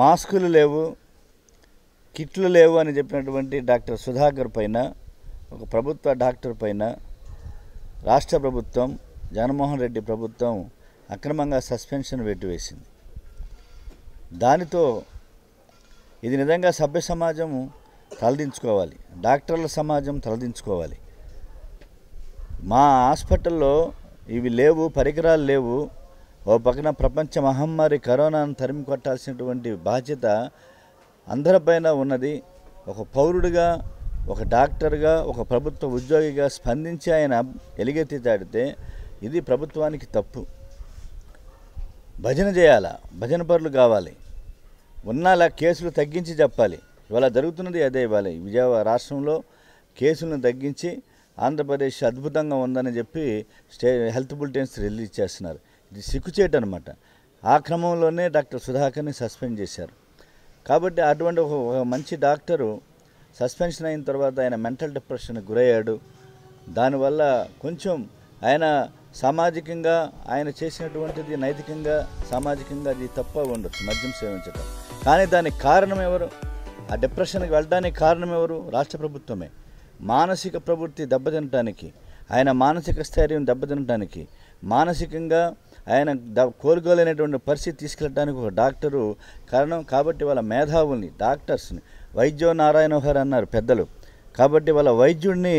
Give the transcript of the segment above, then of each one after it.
మాస్కులు లేవు కిట్లు లేవు అని చెప్పినటువంటి డాక్టర్ సుధాకర్ పైన ఒక ప్రభుత్వ డాక్టర్ పైన రాష్ట్ర ప్రభుత్వం జగన్మోహన్ రెడ్డి ప్రభుత్వం అక్రమంగా సస్పెన్షన్ పెట్టివేసింది దానితో ఇది నిజంగా సభ్య సమాజం తలదించుకోవాలి డాక్టర్ల సమాజం తలదించుకోవాలి మా హాస్పిటల్లో ఇవి లేవు పరికరాలు లేవు ఓ పక్కన ప్రపంచ మహమ్మారి కరోనాను తరిమి కొట్టాల్సినటువంటి బాధ్యత అందరిపైన ఉన్నది ఒక పౌరుడిగా ఒక డాక్టర్గా ఒక ప్రభుత్వ ఉద్యోగిగా స్పందించి ఆయన ఎలుగెత్తి తాడితే ఇది ప్రభుత్వానికి తప్పు భజన చేయాలా భజన పరులు కావాలి ఉన్నాలా కేసులు తగ్గించి చెప్పాలి ఇవాళ జరుగుతున్నది అదే ఇవ్వాలి విజయవాడ రాష్ట్రంలో కేసులను తగ్గించి ఆంధ్రప్రదేశ్ అద్భుతంగా ఉందని చెప్పి స్టే హెల్త్ బులెటిన్స్ రిలీజ్ చేస్తున్నారు సిగ్గుచేటు అనమాట ఆ క్రమంలోనే డాక్టర్ సుధాకర్ని సస్పెండ్ చేశారు కాబట్టి అటువంటి ఒక మంచి డాక్టరు సస్పెన్షన్ అయిన తర్వాత ఆయన మెంటల్ డిప్రెషన్కి గురయ్యాడు దానివల్ల కొంచెం ఆయన సామాజికంగా ఆయన చేసినటువంటిది నైతికంగా సామాజికంగా అది తప్ప ఉండొచ్చు మద్యం సేవించడం కానీ దానికి కారణం ఎవరు ఆ డిప్రెషన్కి వెళ్ళడానికి కారణం ఎవరు రాష్ట్ర ప్రభుత్వమే మానసిక ప్రవృత్తి దెబ్బతినటానికి ఆయన మానసిక స్థైర్యం దెబ్బతినటానికి మానసికంగా ఆయన కోలుకోలేనటువంటి పరిస్థితి తీసుకెళ్ళడానికి ఒక డాక్టరు కారణం కాబట్టి వాళ్ళ మేధావుల్ని డాక్టర్స్ని వైద్యో నారాయణహర్ అన్నారు పెద్దలు కాబట్టి వాళ్ళ వైద్యుడిని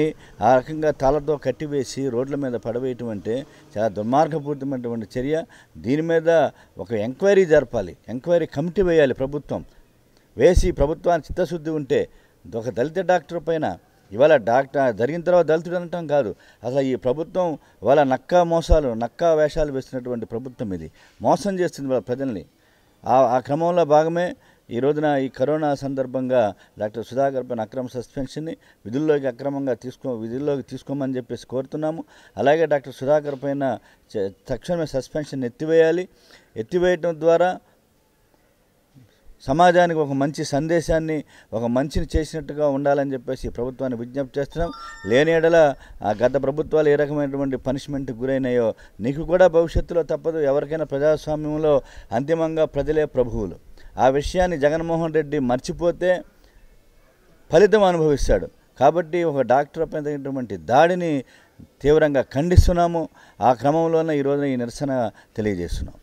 ఆ రకంగా తాళతో కట్టివేసి రోడ్ల మీద పడవేయటం అంటే చాలా దుర్మార్గపూరితమైనటువంటి చర్య దీని మీద ఒక ఎంక్వైరీ జరపాలి ఎంక్వైరీ కమిటీ వేయాలి ప్రభుత్వం వేసి ప్రభుత్వానికి చిత్తశుద్ధి ఉంటే ఒక దళిత డాక్టర్ పైన ఇవాళ డాక్టర్ జరిగిన తర్వాత దళితుడు అనటం కాదు అసలు ఈ ప్రభుత్వం వాళ్ళ నక్కా మోసాలు నక్కా వేషాలు వేస్తున్నటువంటి ప్రభుత్వం ఇది మోసం చేస్తుంది వాళ్ళ ప్రజల్ని ఆ క్రమంలో భాగమే ఈ రోజున ఈ కరోనా సందర్భంగా డాక్టర్ సుధాకర్ పైన అక్రమ సస్పెన్షన్ని విధుల్లోకి అక్రమంగా తీసుకో విధుల్లోకి తీసుకోమని చెప్పేసి కోరుతున్నాము అలాగే డాక్టర్ సుధాకర్ పైన తక్షణమే సస్పెన్షన్ ఎత్తివేయాలి ఎత్తివేయటం ద్వారా సమాజానికి ఒక మంచి సందేశాన్ని ఒక మంచిని చేసినట్టుగా ఉండాలని చెప్పేసి ప్రభుత్వాన్ని విజ్ఞప్తి చేస్తున్నాం లేని ఎడల గత ప్రభుత్వాలు ఏ రకమైనటువంటి పనిష్మెంట్కి గురైనాయో నీకు కూడా భవిష్యత్తులో తప్పదు ఎవరికైనా ప్రజాస్వామ్యంలో అంతిమంగా ప్రజలే ప్రభువులు ఆ విషయాన్ని జగన్మోహన్ రెడ్డి మర్చిపోతే ఫలితం అనుభవిస్తాడు కాబట్టి ఒక డాక్టర్ పైనటువంటి దాడిని తీవ్రంగా ఖండిస్తున్నాము ఆ క్రమంలోనే ఈరోజున ఈ నిరసన తెలియజేస్తున్నాం